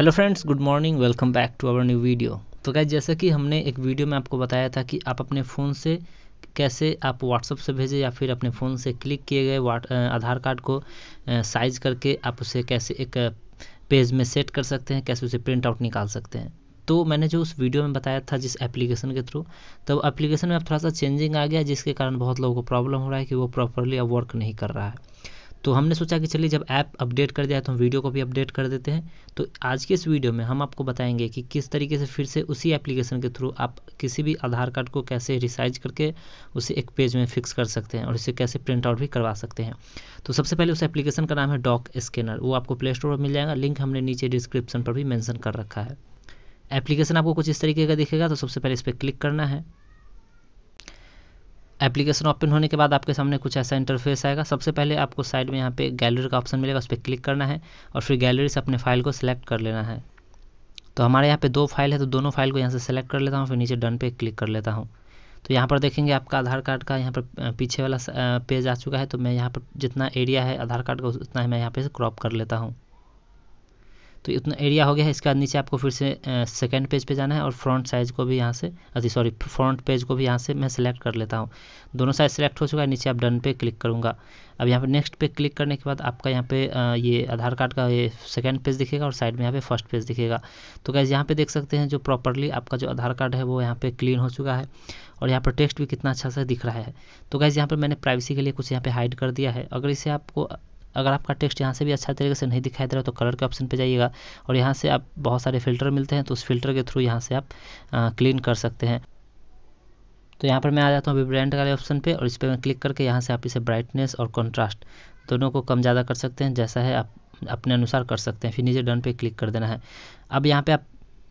Hello friends good morning welcome back to our new video तो क्या जैसा कि हमने एक वीडियो में आपको बताया था कि आप अपने फ़ोन से कैसे आप व्हाट्सअप से भेजें या फिर अपने फ़ोन से क्लिक किए गए आधार कार्ड को साइज करके आप उसे कैसे एक पेज में सेट कर सकते हैं कैसे उसे प्रिंट आउट निकाल सकते हैं तो मैंने जो उस वीडियो में बताया था जिस एप्लीकेशन के थ्रू तब एप्लीकेशन में अब थोड़ा सा चेंजिंग आ गया जिसके कारण बहुत लोगों को प्रॉब्लम हो रहा है कि वो प्रॉपरली अब वर्क नहीं कर रहा है तो हमने सोचा कि चलिए जब ऐप अपडेट कर दिया है तो हम वीडियो को भी अपडेट कर देते हैं तो आज के इस वीडियो में हम आपको बताएंगे कि किस तरीके से फिर से उसी एप्लीकेशन के थ्रू आप किसी भी आधार कार्ड को कैसे रिसाइज करके उसे एक पेज में फिक्स कर सकते हैं और इसे कैसे प्रिंट आउट भी करवा सकते हैं तो सबसे पहले उस एप्लीकेशन का नाम है डॉक स्कैनर वो आपको प्ले स्टोर पर मिल जाएगा लिंक हमने नीचे डिस्क्रिप्शन पर भी मैंसन कर रखा है एप्लीकेशन आपको कुछ इस तरीके का दिखेगा तो सबसे पहले इस पर क्लिक करना है एप्लीकेशन ओपन होने के बाद आपके सामने कुछ ऐसा इंटरफेस आएगा सबसे पहले आपको साइड में यहाँ पे गैलरी का ऑप्शन मिलेगा उस पर क्लिक करना है और फिर गैलरी से अपने फाइल को सिलेक्ट कर लेना है तो हमारे यहाँ पे दो फाइल है तो दोनों फाइल को यहाँ से सेलेक्ट कर लेता हूँ फिर नीचे डन पे क्लिक कर लेता हूँ तो यहाँ पर देखेंगे आपका आधार कार्ड का यहाँ पर पीछे वाला पेज आ चुका है तो मैं यहाँ पर जितना एरिया है आधार कार्ड का उतना मैं यहाँ पर क्रॉप कर लेता हूँ तो इतना एरिया हो गया है इसके बाद नीचे आपको फिर से सेकेंड पेज पे जाना है और फ्रंट साइज को भी यहाँ से अभी सॉरी फ्रंट पेज को भी यहाँ से मैं सिलेक्ट कर लेता हूँ दोनों साइज सेलेक्ट हो चुका है नीचे आप डन पे क्लिक करूँगा अब यहाँ पे नेक्स्ट पे क्लिक करने के बाद आपका यहाँ पे ये आधार कार्ड का ये सेकेंड पेज दिखेगा और साइड में यहाँ पे फर्स्ट पेज दिखेगा तो गैस यहाँ पे देख सकते हैं जो प्रॉपरली आपका जो आधार कार्ड है वो यहाँ पे क्लीन हो चुका है और यहाँ पर टेक्स्ट भी कितना अच्छा सा दिख रहा है तो गैस यहाँ पर मैंने प्राइवेसी के लिए कुछ यहाँ पर हाइड कर दिया है अगर इसे आपको अगर आपका टेक्स्ट यहाँ से भी अच्छा तरीके से नहीं दिखाई दे रहा तो कलर के ऑप्शन पे जाइएगा और यहाँ से आप बहुत सारे फिल्टर मिलते हैं तो उस फिल्टर के थ्रू यहाँ से आप क्लीन कर सकते हैं तो यहाँ पर मैं आ जाता हूँ अभी ब्रांड वाले ऑप्शन पर और इस पर मैं क्लिक करके यहाँ से आप इसे ब्राइटनेस और कॉन्ट्रास्ट दोनों को कम ज़्यादा कर सकते हैं जैसा है आप अपने अनुसार कर सकते हैं फिर नीचे डन पे क्लिक कर देना है अब यहाँ पे आप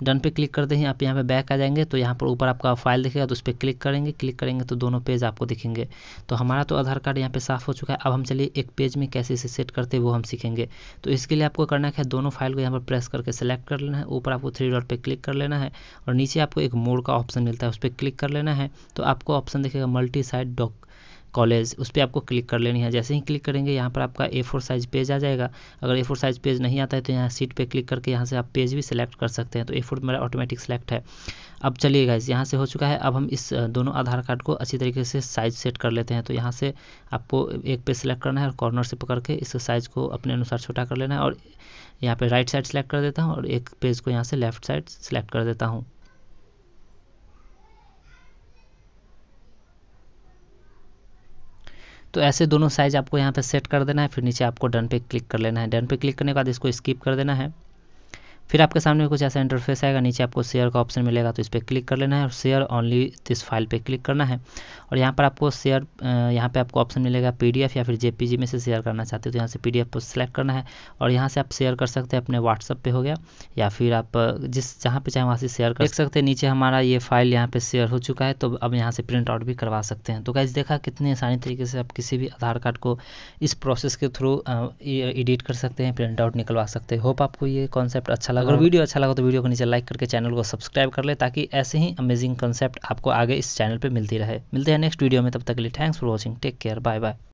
डन पे क्लिक करते ही आप यहाँ पे बैक आ जाएंगे तो यहाँ पर ऊपर आपका फाइल दिखेगा तो उस पर क्लिक करेंगे क्लिक करेंगे तो दोनों पेज आपको दिखेंगे तो हमारा तो आधार कार्ड यहाँ पे साफ हो चुका है अब हम चलिए एक पेज में कैसे इसे सेट करते हैं वो हम सीखेंगे तो इसके लिए आपको करना क्या है दोनों फाइल को यहाँ पर प्रेस करके सेलेक्ट कर लेना है ऊपर आपको थ्री डॉट पर क्लिक कर लेना है और नीचे आपको एक मोड का ऑप्शन मिलता है उस पर क्लिक कर लेना है तो आपको ऑप्शन दिखेगा मल्टी साइड डॉक कॉलेज उस पर आपको क्लिक कर लेनी है जैसे ही क्लिक करेंगे यहाँ पर आपका ए फोर साइज पेज आ जाएगा अगर ए फोर साइज पेज नहीं आता है तो यहाँ सीट पर क्लिक करके यहाँ से आप पेज भी सिलेक्ट कर सकते हैं तो ए फोर मेरा ऑटोमेटिक सेलेक्ट है अब चलिएगा इस यहाँ से हो चुका है अब हम इस दोनों आधार कार्ड को अच्छी तरीके से साइज सेट कर लेते हैं तो यहाँ से आपको एक पे सिलेक्ट करना है और कॉर्नर से पकड़ के इस साइज़ को अपने अनुसार छोटा कर लेना है और यहाँ पर राइट साइड सेलेक्ट कर देता हूँ और एक पेज को यहाँ से लेफ्ट साइड सेलेक्ट कर देता हूँ तो ऐसे दोनों साइज आपको यहाँ पे सेट कर देना है फिर नीचे आपको डन पे क्लिक कर लेना है डन पे क्लिक करने के बाद इसको स्किप कर देना है फिर आपके सामने कुछ ऐसा इंटरफेस आएगा नीचे आपको शेयर का ऑप्शन मिलेगा तो इस पर क्लिक कर लेना है और शेयर ओनली दिस फाइल पे क्लिक करना है और यहाँ पर आपको शेयर यहाँ पे आपको ऑप्शन मिलेगा पीडीएफ या फिर जेपीजी में से शेयर करना चाहते हो तो यहाँ से पीडीएफ को सिलेक्ट करना है और यहाँ से आप शेयर कर सकते हैं अपने व्हाट्सअप पे हो गया या फिर आप जिस जहाँ पे चाहे वहाँ से शेयर कर सकते हैं नीचे हमारा ये फाइल यहाँ पे शेयर हो चुका है तो अब यहाँ से प्रिंट आउट भी करवा सकते हैं तो कैसे देखा कितनी आसानी तरीके से आप किसी भी आधार कार्ड को इस प्रोसेस के थ्रू एडिट कर सकते हैं प्रिंट आउट निकलवा सकते हैं होप आपको ये कॉन्सेप्ट अच्छा लगा अगर हाँ। वीडियो अच्छा लगा तो वीडियो को नीचे लाइक करके चैनल को सब्सक्राइब कर ले ताकि ऐसे ही अमेजिंग कंसेप्ट आपको आगे इस चैनल पर मिलती रहे मिलते हैं नेक्स्ट वीडियो में तब तक के लिए thanks for watching take care bye bye